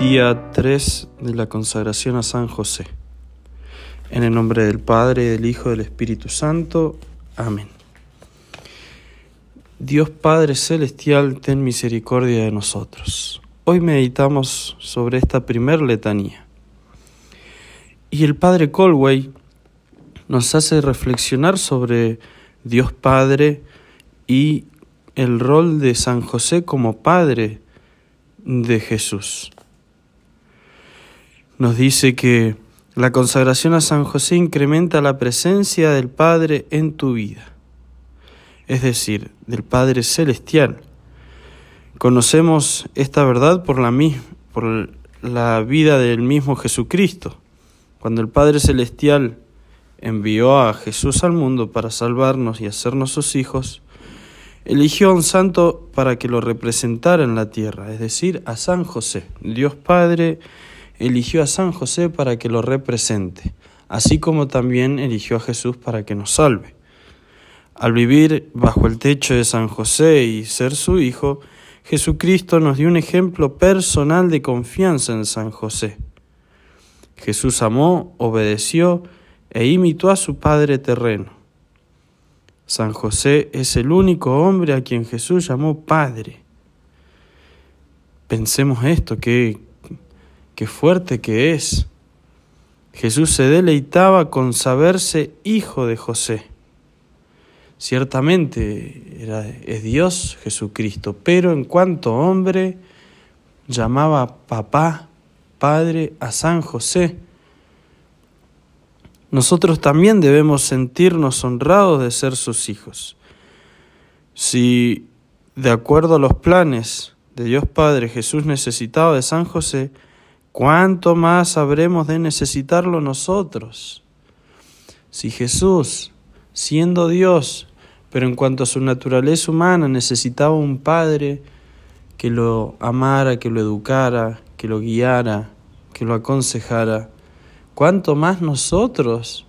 Día 3 de la consagración a San José. En el nombre del Padre, del Hijo, y del Espíritu Santo. Amén. Dios Padre Celestial, ten misericordia de nosotros. Hoy meditamos sobre esta primer letanía. Y el Padre Colway nos hace reflexionar sobre Dios Padre y el rol de San José como Padre de Jesús nos dice que la consagración a San José incrementa la presencia del Padre en tu vida, es decir, del Padre Celestial. Conocemos esta verdad por la, por la vida del mismo Jesucristo. Cuando el Padre Celestial envió a Jesús al mundo para salvarnos y hacernos sus hijos, eligió a un santo para que lo representara en la tierra, es decir, a San José, Dios Padre, eligió a San José para que lo represente, así como también eligió a Jesús para que nos salve. Al vivir bajo el techo de San José y ser su hijo, Jesucristo nos dio un ejemplo personal de confianza en San José. Jesús amó, obedeció e imitó a su Padre terreno. San José es el único hombre a quien Jesús llamó Padre. Pensemos esto, que qué fuerte que es. Jesús se deleitaba con saberse hijo de José. Ciertamente es Dios Jesucristo, pero en cuanto hombre llamaba papá, padre a San José. Nosotros también debemos sentirnos honrados de ser sus hijos. Si, de acuerdo a los planes de Dios Padre, Jesús necesitaba de San José, ¿cuánto más habremos de necesitarlo nosotros? Si Jesús, siendo Dios, pero en cuanto a su naturaleza humana necesitaba un Padre que lo amara, que lo educara, que lo guiara, que lo aconsejara, ¿cuánto más nosotros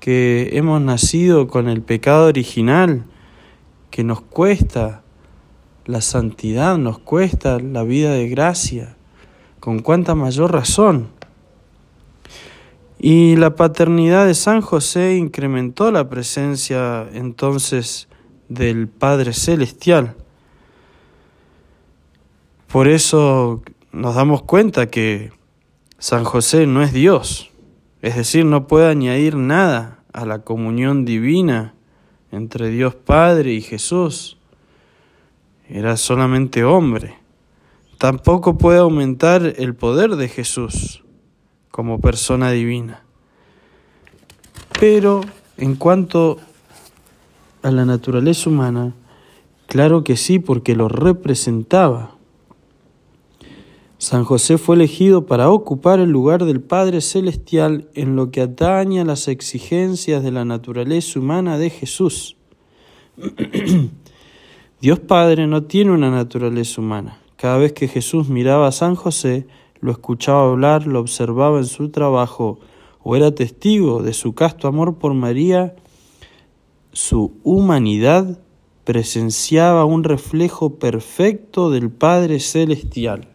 que hemos nacido con el pecado original, que nos cuesta la santidad, nos cuesta la vida de gracia? con cuánta mayor razón. Y la paternidad de San José incrementó la presencia entonces del Padre Celestial. Por eso nos damos cuenta que San José no es Dios, es decir, no puede añadir nada a la comunión divina entre Dios Padre y Jesús. Era solamente hombre tampoco puede aumentar el poder de Jesús como persona divina. Pero en cuanto a la naturaleza humana, claro que sí, porque lo representaba. San José fue elegido para ocupar el lugar del Padre Celestial en lo que atañe a las exigencias de la naturaleza humana de Jesús. Dios Padre no tiene una naturaleza humana. Cada vez que Jesús miraba a San José, lo escuchaba hablar, lo observaba en su trabajo o era testigo de su casto amor por María, su humanidad presenciaba un reflejo perfecto del Padre Celestial.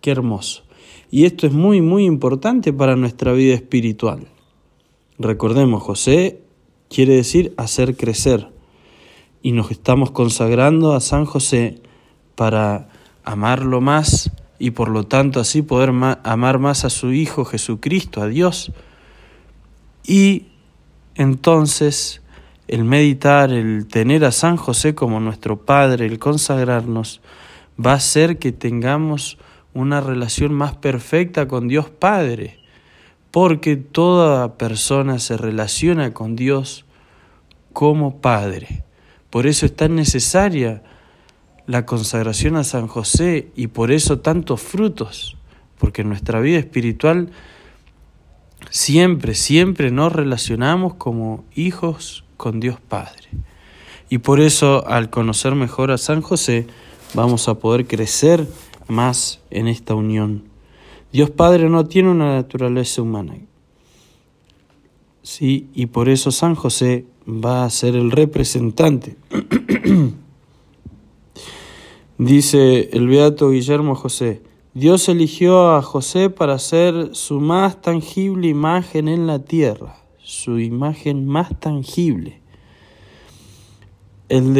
Qué hermoso. Y esto es muy, muy importante para nuestra vida espiritual. Recordemos, José quiere decir hacer crecer. Y nos estamos consagrando a San José para amarlo más y por lo tanto así poder amar más a su Hijo Jesucristo, a Dios. Y entonces el meditar, el tener a San José como nuestro Padre, el consagrarnos, va a hacer que tengamos una relación más perfecta con Dios Padre, porque toda persona se relaciona con Dios como Padre. Por eso es tan necesaria la consagración a San José y por eso tantos frutos, porque en nuestra vida espiritual siempre, siempre nos relacionamos como hijos con Dios Padre. Y por eso al conocer mejor a San José vamos a poder crecer más en esta unión. Dios Padre no tiene una naturaleza humana. Sí, y por eso San José va a ser el representante Dice el beato Guillermo José, Dios eligió a José para ser su más tangible imagen en la tierra, su imagen más tangible. El,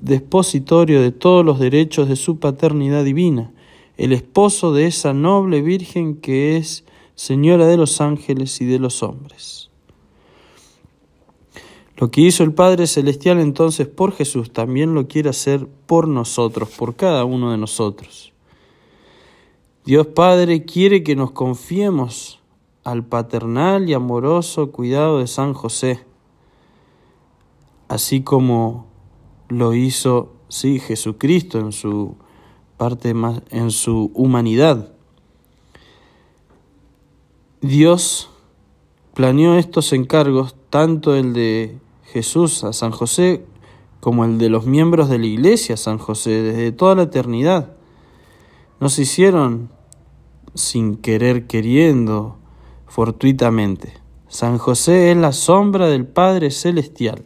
despositorio de todos los derechos de su paternidad divina, el esposo de esa noble Virgen que es Señora de los ángeles y de los hombres. Lo que hizo el Padre Celestial entonces por Jesús también lo quiere hacer por nosotros, por cada uno de nosotros. Dios Padre quiere que nos confiemos al paternal y amoroso cuidado de San José, así como lo hizo sí, Jesucristo en su parte más en su humanidad. Dios planeó estos encargos, tanto el de Jesús a San José como el de los miembros de la iglesia, San José, desde toda la eternidad. No se hicieron sin querer queriendo, fortuitamente. San José es la sombra del Padre Celestial.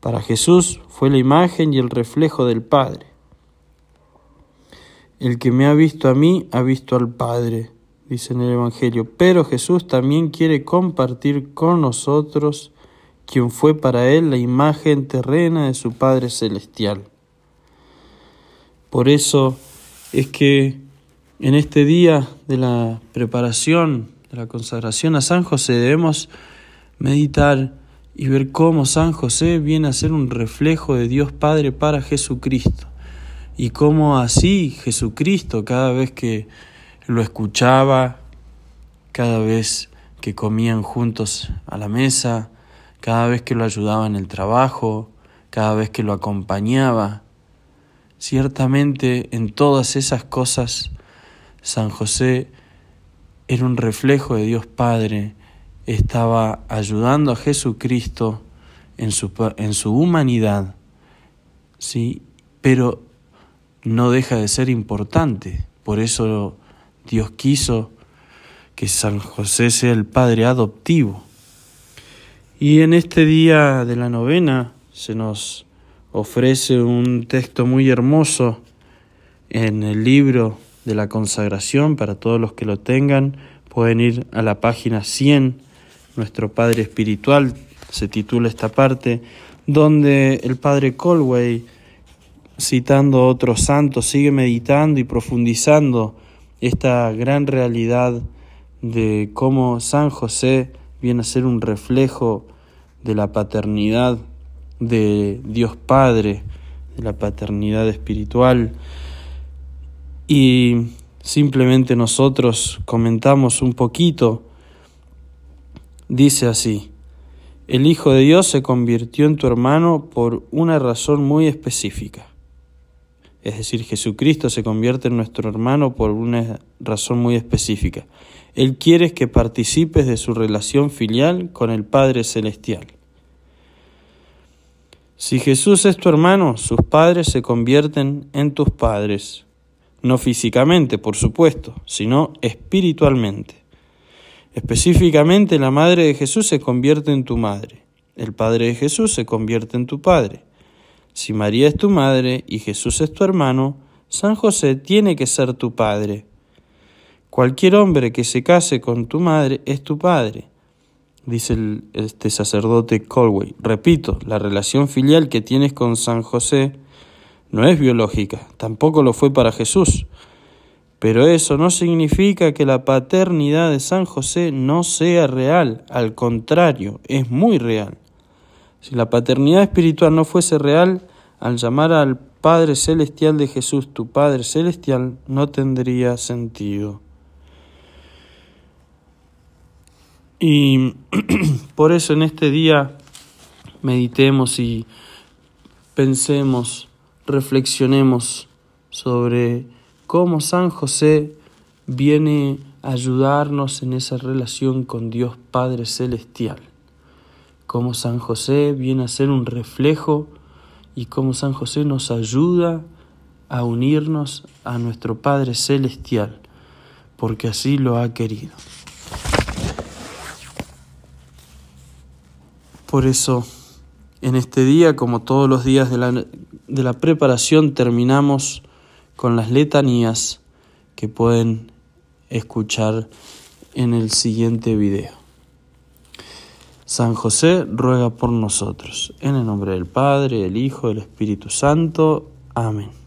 Para Jesús fue la imagen y el reflejo del Padre. El que me ha visto a mí ha visto al Padre, dice en el Evangelio. Pero Jesús también quiere compartir con nosotros quien fue para él la imagen terrena de su Padre Celestial. Por eso es que en este día de la preparación, de la consagración a San José, debemos meditar y ver cómo San José viene a ser un reflejo de Dios Padre para Jesucristo. Y cómo así Jesucristo, cada vez que lo escuchaba, cada vez que comían juntos a la mesa, cada vez que lo ayudaba en el trabajo, cada vez que lo acompañaba. Ciertamente en todas esas cosas San José era un reflejo de Dios Padre, estaba ayudando a Jesucristo en su, humanidad, ¿sí? pero no deja de ser importante. Por eso Dios quiso que San José sea el Padre adoptivo y en este día de la novena se nos ofrece un texto muy hermoso en el libro de la consagración. Para todos los que lo tengan, pueden ir a la página 100, nuestro Padre Espiritual, se titula esta parte, donde el Padre Colway, citando a otros santos, sigue meditando y profundizando esta gran realidad de cómo San José viene a ser un reflejo de la paternidad de Dios Padre, de la paternidad espiritual. Y simplemente nosotros comentamos un poquito. Dice así, el Hijo de Dios se convirtió en tu hermano por una razón muy específica es decir, Jesucristo se convierte en nuestro hermano por una razón muy específica. Él quiere que participes de su relación filial con el Padre Celestial. Si Jesús es tu hermano, sus padres se convierten en tus padres. No físicamente, por supuesto, sino espiritualmente. Específicamente, la madre de Jesús se convierte en tu madre. El padre de Jesús se convierte en tu padre. Si María es tu madre y Jesús es tu hermano, San José tiene que ser tu padre. Cualquier hombre que se case con tu madre es tu padre, dice este sacerdote Colway. Repito, la relación filial que tienes con San José no es biológica, tampoco lo fue para Jesús. Pero eso no significa que la paternidad de San José no sea real, al contrario, es muy real. Si la paternidad espiritual no fuese real, al llamar al Padre Celestial de Jesús tu Padre Celestial, no tendría sentido. Y por eso en este día meditemos y pensemos, reflexionemos sobre cómo San José viene a ayudarnos en esa relación con Dios Padre Celestial cómo San José viene a ser un reflejo y cómo San José nos ayuda a unirnos a nuestro Padre Celestial, porque así lo ha querido. Por eso, en este día, como todos los días de la, de la preparación, terminamos con las letanías que pueden escuchar en el siguiente video. San José ruega por nosotros. En el nombre del Padre, del Hijo, del Espíritu Santo. Amén.